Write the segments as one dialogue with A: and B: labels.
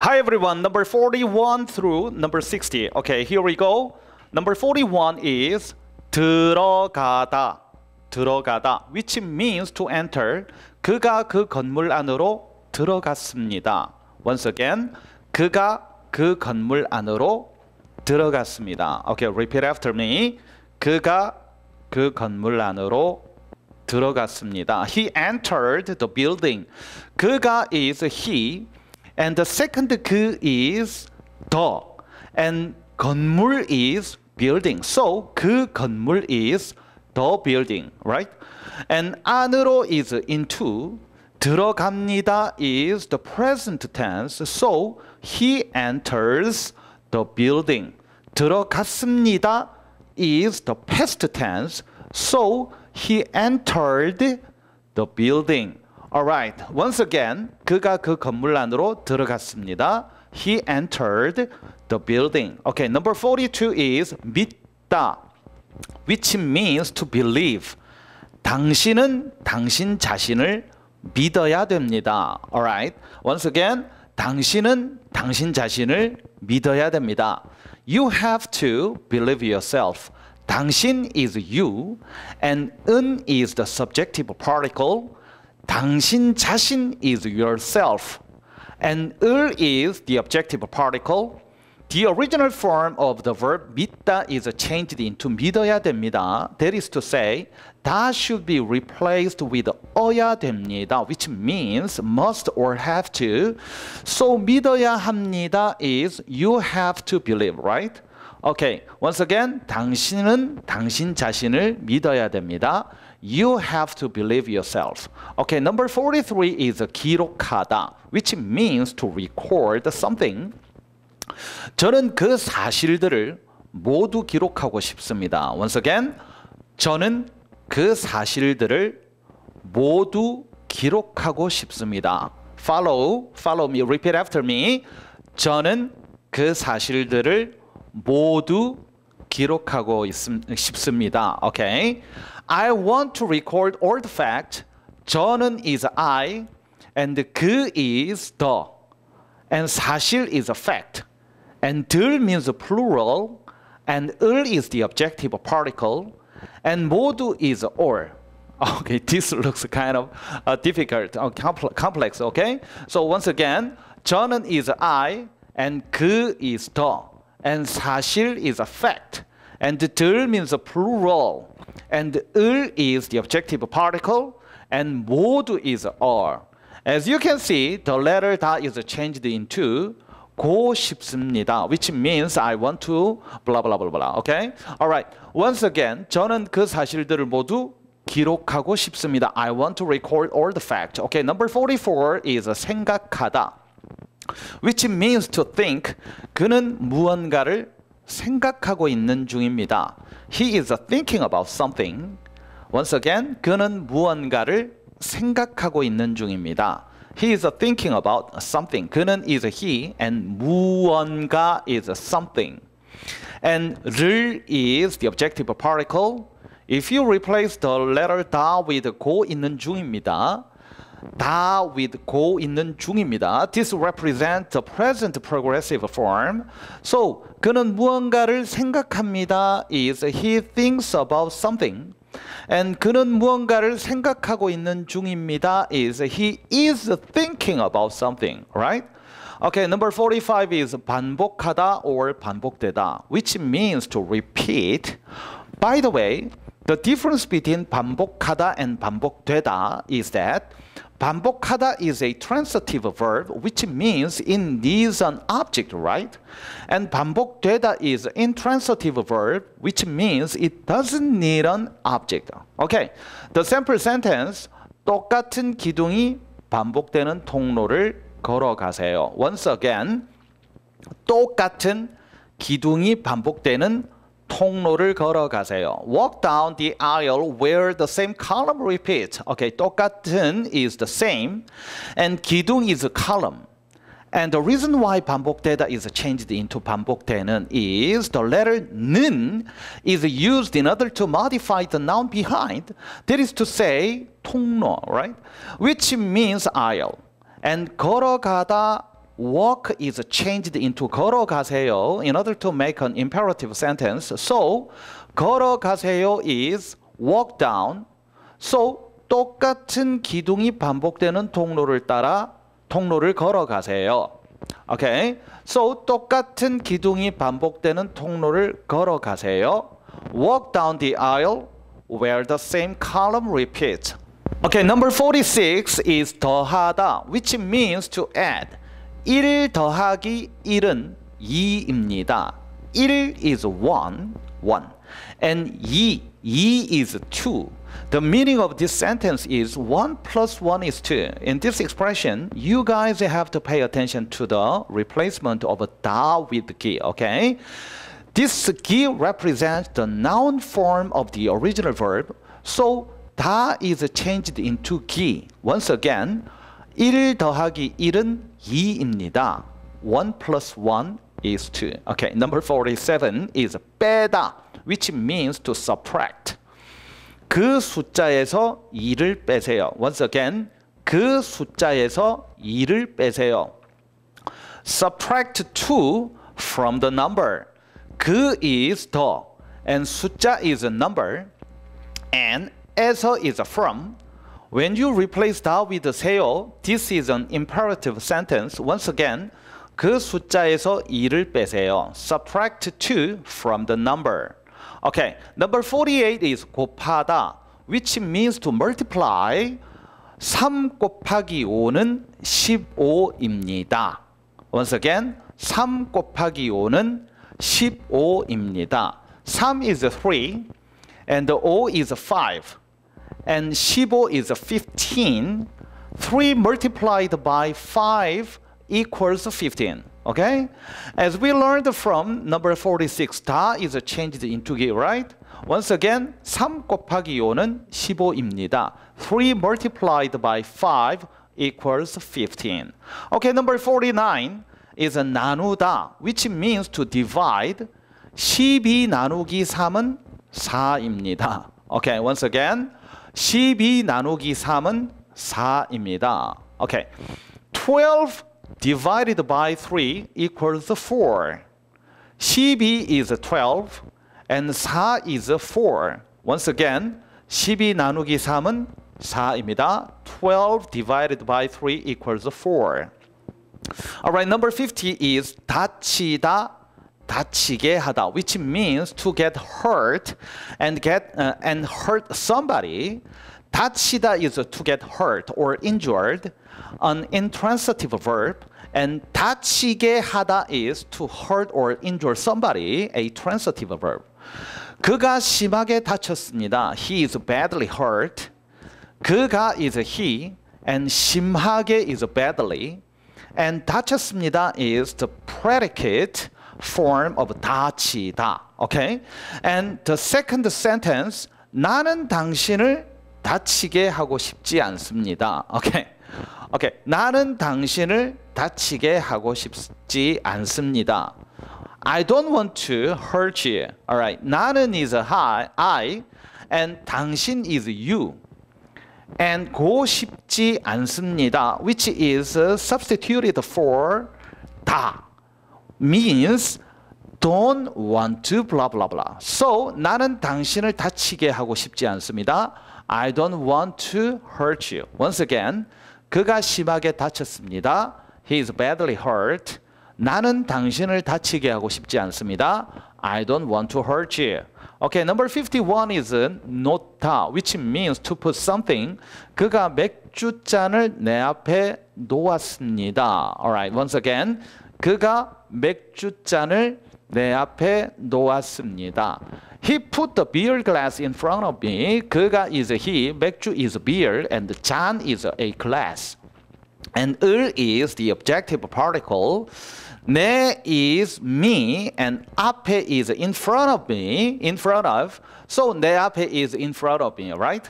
A: Hi everyone, number 41 through number 60. Okay, here we go. Number 41 is 들어가다. 들어가다 which means to enter. 그가 그 건물 안으로 들어갔습니다. Once again. 그가 그 건물 안으로 들어갔습니다. Okay, repeat after me. 그가 그 건물 안으로 들어갔습니다. He entered the building. 그가 is he And the second 그 is the. And 건물 is building. So 그 건물 is the building, right? And 안으로 is into. 들어갑니다 is the present tense. So he enters the building. 들어갔습니다 is the past tense. So he entered the building. All right. Once again, 그가 그 건물 안으로 들어갔습니다. He entered the building. Okay, number 42 is 믿다. Which means to believe. 당신은 당신 자신을 믿어야 됩니다. Alright. Once again, 당신은 당신 자신을 믿어야 됩니다. You have to believe yourself. 당신 is you and 은 is the subjective particle. 당신 자신 is yourself. And 을 is the objective particle. The original form of the verb 믿다 is changed into 믿어야 됩니다. That is to say, that should be replaced with 어야 됩니다, which means must or have to. So 믿어야 합니다 is you have to believe, right? Okay, once again, 당신은 당신 자신을 믿어야 됩니다. You have to believe yourself. Okay, number 43 is 기록하다, which means to record something. 저는 그 사실들을 모두 기록하고 싶습니다. Once again, 저는 그 사실들을 모두 기록하고 싶습니다. Follow, follow me, repeat after me. 저는 그 사실들을 모두 기록하고 싶습니다. Okay. I want to record all the fact. 저는 is I and 그 is 더, and 사실 is a fact and 들 means plural and 을 is the objective particle and 모두 is or. Okay, this looks kind of uh, difficult, uh, compl complex, okay? So once again, 저는 is I and 그 is 더, and 사실 is a fact and 들 means plural and 을 is the objective particle, and 모두 is are. As you can see, the letter 다 is changed into 고 싶습니다. Which means I want to blah blah blah blah. Okay? Alright. Once again, 저는 그 사실들을 모두 기록하고 싶습니다. I want to record all the facts. Okay, number 44 is 생각하다. Which means to think. 그는 무언가를 생각하고 있는 중입니다. He is thinking about something. Once again, 그는 무언가를 생각하고 있는 중입니다. He is thinking about something. 그는 is he and 무언가 is something. And 를 is the objective particle. If you replace the letter 다 with 고 있는 중입니다. 다 with go 있는 중입니다. This represents the present progressive form. So 그는 무언가를 생각합니다. Is he thinks about something. And 그는 무언가를 생각하고 있는 중입니다. Is he is thinking about something, right? Okay, number 45 is 반복하다 or 반복되다, which means to repeat. By the way, the difference between 반복하다 and 반복되다 is that 반복하다 is a transitive verb which means it needs an object, right? And 반복되다 is intransitive verb which means it doesn't need an object. Okay. The sample sentence 똑같은 기둥이 반복되는 통로를 걸어가세요. Once again, 똑같은 기둥이 반복되는 통로를 걸어가세요. Walk down the aisle where the same column repeats. okay, 똑같은 is the same. And 기둥 is a column. And the reason why 반복되다 is changed into 반복되는 is the letter 는 is used in order to modify the noun behind. That is to say 통로, right? Which means aisle. And 걸어가다 walk is changed into 걸어가세요 in order to make an imperative sentence. So 걸어가세요 is walk down. So 똑같은 기둥이 반복되는 통로를 따라 통로를 걸어가세요. Okay. So 똑같은 기둥이 반복되는 통로를 걸어가세요. Walk down the aisle where the same column repeats. Okay, number 46 is 더하다, which means to add. 1 더하기 1은 2입니다. 1 is 1, 1. And 2, 2 is 2. The meaning of this sentence is 1 plus 1 is 2. In this expression, you guys have to pay attention to the replacement of da with ki, okay? This ki represents the noun form of the original verb, so da is changed into ki. Once again, 1 더하기 1은 2입니다. 1 plus 1 is 2. Okay, number 47 is 빼다, which means to subtract. 그 숫자에서 2를 빼세요. Once again, 그 숫자에서 2를 빼세요. Subtract 2 from the number. 그 is the, and 숫자 is a number, and 에서 is a from, When you replace 다 with 세요, this is an imperative sentence. Once again, 그 숫자에서 2를 빼세요. Subtract 2 from the number. Okay, number 48 is 곱하다, which means to multiply. 3 곱하기 5는 15입니다. Once again, 3 곱하기 5는 15입니다. 3 is 3 and 5 is 5 and Shibo is 15, 3 multiplied by 5 equals 15. Okay? As we learned from number 46, 다 is changed into 기, right? Once again, 3 곱하기 5는 15입니다. 3 multiplied by 5 equals 15. Okay, number 49 is 나누다, which means to divide. 12 나누기 3은 4입니다. Okay, once again, 12 나누기 3은 4입니다. 오케이. Okay. 12 divided by 3 equals 4. 12 is 12 and 4 is 4. Once again, 12 나누기 3은 4입니다. 12 divided by 3 equals 4. Alright, number 50 is 다치다 다치게 하다 which means to get hurt and get uh, and hurt somebody 다치다 is to get hurt or injured an intransitive verb and 다치게 하다 is to hurt or injure somebody a transitive verb 그가 심하게 다쳤습니다 he is badly hurt 그가 is he and 심하게 is badly and 다쳤습니다 is the predicate form of 다치다. Okay? And the second sentence 나는 당신을 다치게 하고 싶지 않습니다. Okay. Okay. 나는 당신을 다치게 하고 싶지 않습니다. I don't want to hurt you. Alright. 나는 is I, I and 당신 is you. and 고 싶지 않습니다. which is substituted for 다. means don't want to blah blah blah. So 나는 당신을 다치게 하고 싶지 않습니다. I don't want to hurt you. Once again, 그가 심하게 다쳤습니다. He is badly hurt. 나는 당신을 다치게 하고 싶지 않습니다. I don't want to hurt you. Okay, number 51 is 놓다, which means to put something. 그가 맥주잔을 내 앞에 놓았습니다. Alright, once again. 그가 맥주잔을 내 앞에 놓았습니다. He put the beer glass in front of me. 그가 is he, 맥주 is beer, and 잔 is a glass. And 을 is the objective particle. 내 is me, and 앞에 is in front of me, in front of. So 내 앞에 is in front of me, right?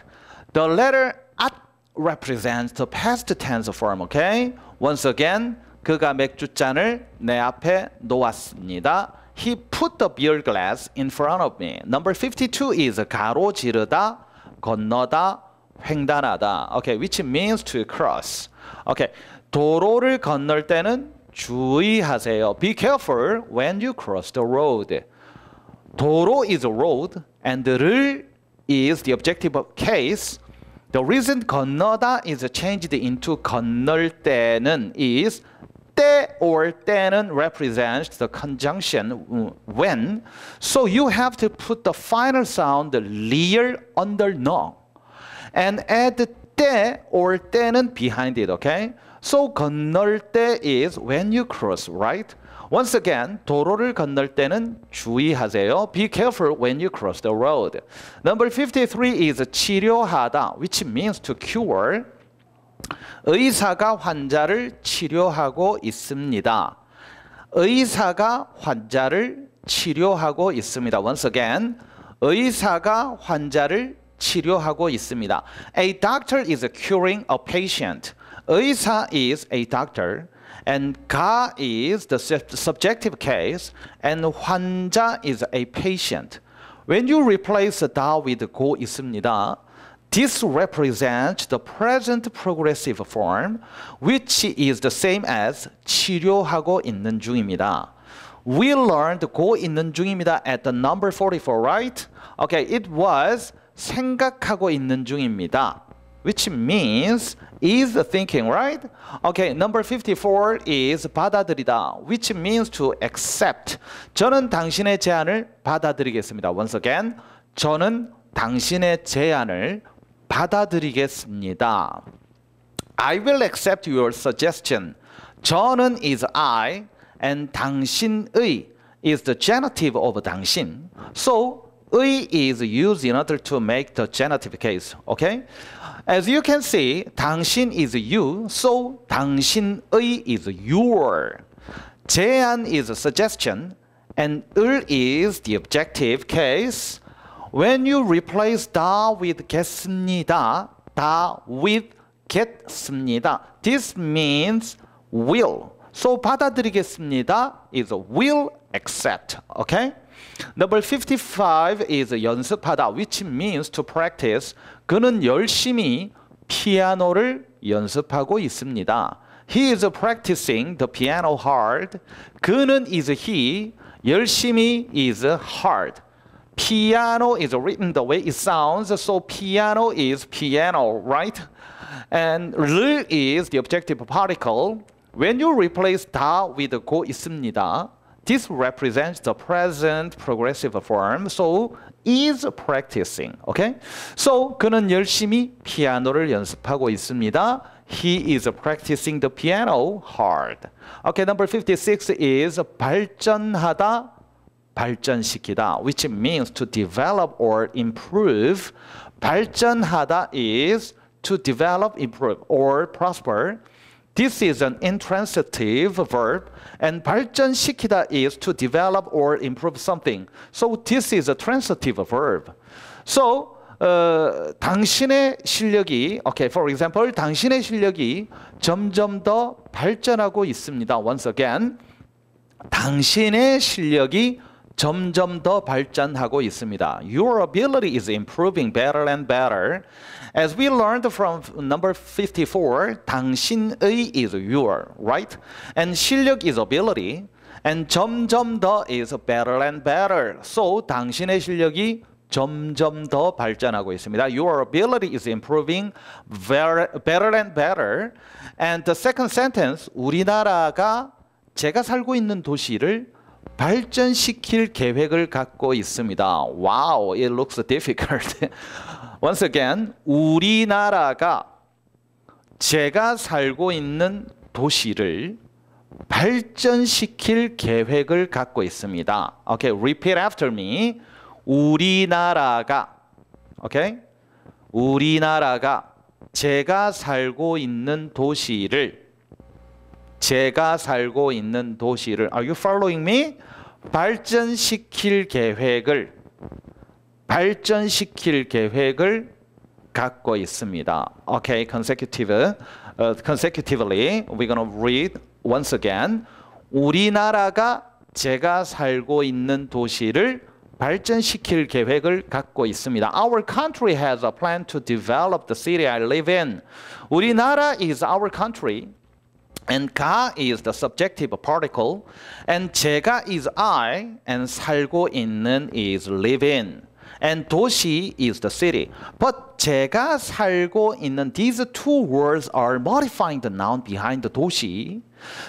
A: The letter at represents the past tense form, okay? Once again, 그가 맥주잔을 내 앞에 놓았습니다. He put the beer glass in front of me. Number 52 is 가로지르다, 건너다, 횡단하다. Okay, which means to cross. Okay, 도로를 건널 때는 주의하세요. Be careful when you cross the road. 도로 is a road and 를 is the objective of case. The reason 건너다 is changed into 건널 때는 is or 때는 represents the conjunction uh, when. So you have to put the final sound real under no. And add 때 or 때는 behind it, okay? So 건널 때 is when you cross, right? Once again, 도로를 건널 때는 주의하세요. Be careful when you cross the road. Number 53 is 치료하다, which means to cure. 의사가 환자를 치료하고 있습니다. 의사가 환자를 치료하고 있습니다. Once again, 의사가 환자를 치료하고 있습니다. A doctor is curing a patient. 의사 is a doctor. And 가 is the subjective case. And 환자 is a patient. When you replace 다 with 고 있습니다. This represents the present progressive form, which is the same as 치료하고 있는 중입니다. We learned 고 있는 중입니다 at the number 44, right? Okay, it was 생각하고 있는 중입니다. Which means is thinking, right? Okay, number 54 is 받아들이다, which means to accept. 저는 당신의 제안을 받아들이겠습니다. Once again, 저는 당신의 제안을 받아들이겠습니다. I will accept your suggestion. 저는 is I and 당신의 is the genitive of 당신. So 의 is used in order to make the genitive case. Okay? As you can see, 당신 is you, so 당신의 is your. 제안 is suggestion and 을 is the objective case. When you replace 다 with 겠습니다, 다 with 겠습니다. This means will. So 받아들이겠습니다 is will accept. Okay? Number 55 is 연습하다 which means to practice. 그는 열심히 피아노를 연습하고 있습니다. He is practicing the piano hard. 그는 is he, 열심히 is hard. Piano is written the way it sounds, so piano is piano, right? And 르 is the objective particle. When you replace 다 with 고 있습니다, this represents the present progressive form. So is practicing. Okay? So 그는 열심히 피아노를 연습하고 있습니다. He is practicing the piano hard. Okay, number 56 is 발전하다 발전시키다 which means to develop or improve 발전하다 is to develop, improve or prosper This is an intransitive verb, and 발전시키다 is to develop or improve something. So this is a transitive verb. So 어, uh, 당신의 실력이, okay, for example, 당신의 실력이 점점 더 발전하고 있습니다. Once again, 당신의 실력이 점점 더 발전하고 있습니다. Your ability is improving better and better. As we learned from number 54, 당신의 is your, right? And 실력 is ability. And 점점 더 is better and better. So 당신의 실력이 점점 더 발전하고 있습니다. Your ability is improving very, better and better. And the second sentence, 우리나라가 제가 살고 있는 도시를 발전시킬 계획을 갖고 있습니다. Wow, it looks difficult. Once again, 우리나라가 제가 살고 있는 도시를 발전시킬 계획을 갖고 있습니다. Okay, repeat after me. 우리나라가 okay? 우리나라가 제가 살고 있는 도시를 제가 살고 있는 도시를 Are you following me? 발전시킬 계획을 발전시킬 계획을 갖고 있습니다. Okay, consecutive, uh, consecutively, we're gonna read once again. 우리나라가 제가 살고 있는 도시를 발전시킬 계획을 갖고 있습니다. Our country has a plan to develop the city I live in. 우리나라 is our country. And ka is the subjective particle, and 제가 is I, and 살고 있는 is live in, and 도시 is the city. But 제가 살고 있는 these two words are modifying the noun behind the 도시.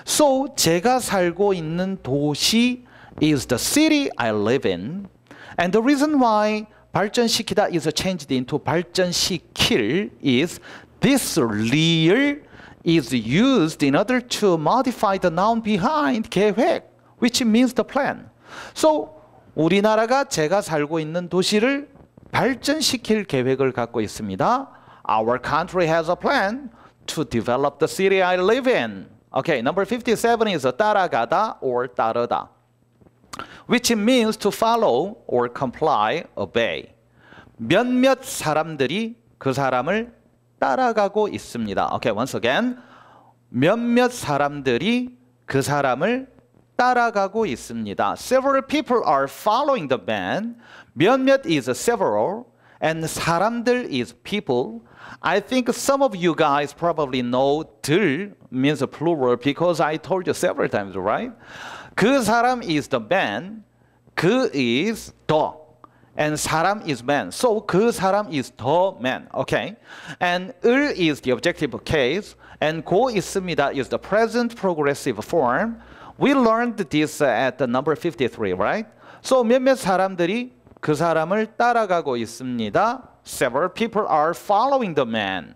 A: So 제가 살고 있는 도시 is the city I live in, and the reason why 발전시키다 is changed into 발전시킬 is this real is used in order to modify the noun behind 계획, which means the plan. So 우리나라가 제가 살고 있는 도시를 발전시킬 계획을 갖고 있습니다. Our country has a plan to develop the city I live in. Okay, number 57 is 따라가다 or 따르다, which means to follow or comply, obey. 몇몇 사람들이 그 사람을 따라가고 있습니다. Okay, once again. 몇몇 사람들이 그 사람을 따라가고 있습니다. Several people are following the man. 몇몇 is several and 사람들 is people. I think some of you guys probably know 들 means plural because I told you several times, right? 그 사람 is the man. 그 is the And 사람 is man. So 그 사람 is the man. Okay. And 을 is the objective case. And 고 있습니다 is the present progressive form. We learned this at the number 53, right? So 몇몇 사람들이 그 사람을 따라가고 있습니다. Several people are following the man.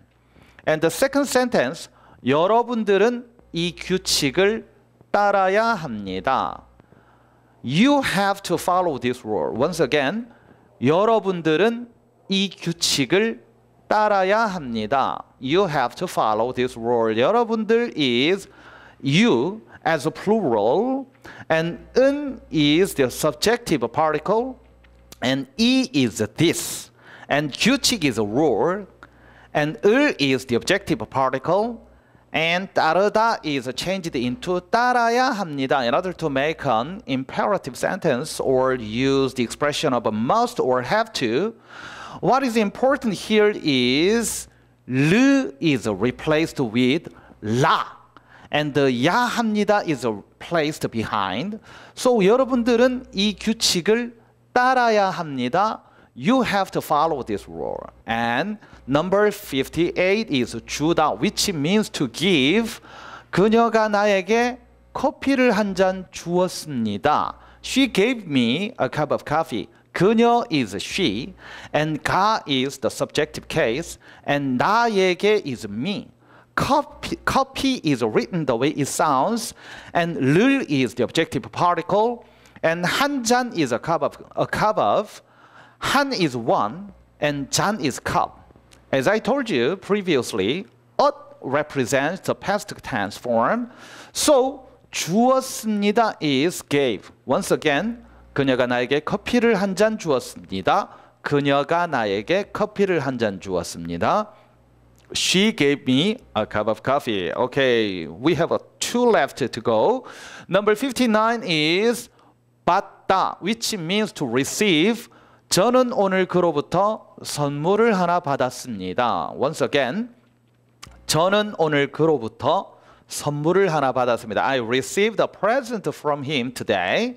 A: And the second sentence, 여러분들은 이 규칙을 따라야 합니다. You have to follow this rule. Once again, 여러분들은 이 규칙을 따라야 합니다. You have to follow this rule. 여러분들 is you as a plural and 은 is the subjective particle and 이 is this and 규칙 is a rule and 을 is the objective particle and 따르다 is changed into 따라야 합니다. In order to make an imperative sentence or use the expression of must or have to, what is important here is 르 is replaced with 라 and 야 합니다 is placed behind. So 여러분들은 이 규칙을 따라야 합니다 you have to follow this rule. And number 58 is 주다, which means to give. 그녀가 나에게 커피를 한 잔 주었습니다. She gave me a cup of coffee. 그녀 is she, and 가 is the subjective case, and 나에게 is me. Copy, copy is written the way it sounds, and 를 is the objective particle, and 한 잔 is a cup of, a cup of Han is one and Chan is cup. As I told you previously, ut represents the past tense form. So 주었습니다 is gave. Once again, 그녀가 나에게 커피를 한 잔 주었습니다. 그녀가 나에게 커피를 한 잔 주었습니다. She gave me a cup of coffee. Okay, we have two left to go. Number 59 is 받다, which means to receive. 저는 오늘 그로부터 선물을 하나 받았습니다. Once again, 저는 오늘 그로부터 선물을 하나 받았습니다. I received a present from him today.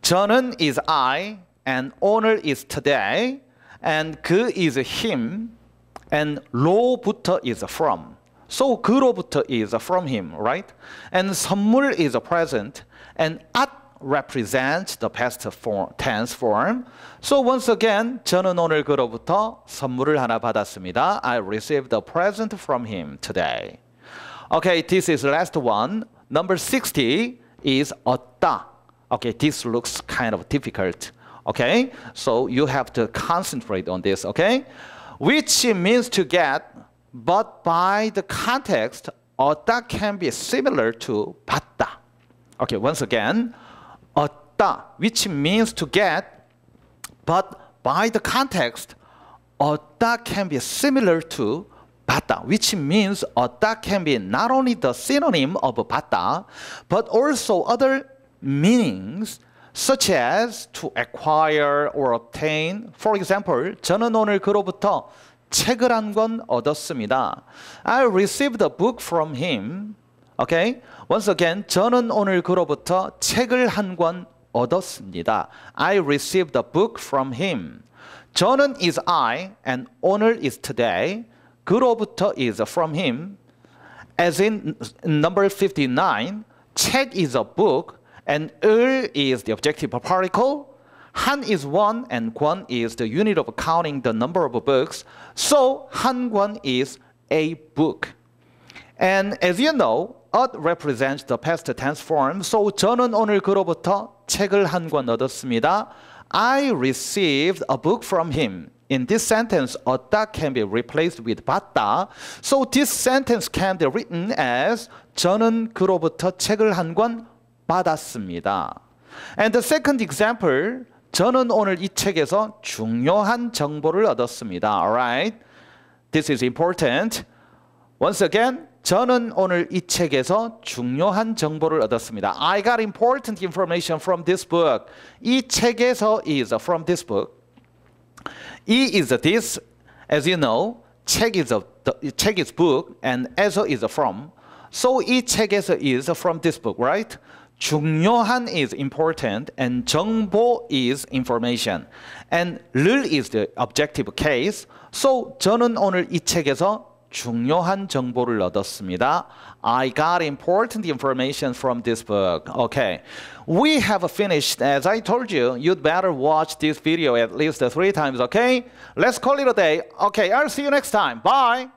A: 저는 is I and 오늘 is today and 그 is him and 로부터 is from. So 그로부터 is from him, right? And 선물 is a present and at represents the past form, tense form. So once again, 저는 오늘 그로부터 선물을 하나 받았습니다. I received a present from him today. Okay, this is last one. Number 60 is 얻다. Okay, this looks kind of difficult. Okay, so you have to concentrate on this, okay? Which means to get, but by the context, 얻다 can be similar to 받다. Okay, once again, 얻다 which means to get but by the context 얻다 can be similar to 받다 which means 얻다 can be not only the synonym of 받다 but also other meanings such as to acquire or obtain for example 저는 오늘 그로부터 책을 한 권 얻었습니다. I received a book from him. Okay? Once again, 저는 오늘 그로부터 책을 한권 얻었습니다. I received a book from him. 저는 is I and 오늘 is today. 그로부터 is from him. As in number 59, 책 is a book and 을 is the objective particle. Han is one and Guan is the unit of counting the number of books. So Han Guan is a book. And as you know, ot represents the past tense form. So 저는 오늘 그로부터 책을 한 권 얻었습니다. I received a book from him. In this sentence, 얻다 can be replaced with 받다. So this sentence can be written as 저는 그로부터 책을 한 권 받았습니다. And the second example, 저는 오늘 이 책에서 중요한 정보를 얻었습니다. Alright, this is important. Once again, 저는 오늘 이 책에서 중요한 정보를 얻었습니다. I got important information from this book. 이 책에서 is from this book. E is this, as you know. 책 is a 책 is book and as is from. So 이 책에서 is from this book, right? 중요한 is important and 정보 is information. And 를 is the objective case. So 저는 오늘 이 책에서 중요한 정보를 얻었습니다. I got important information from this book. Okay. We have finished. As I told you, you'd better watch this video at least three times, okay? Let's call it a day. Okay, I'll see you next time. Bye.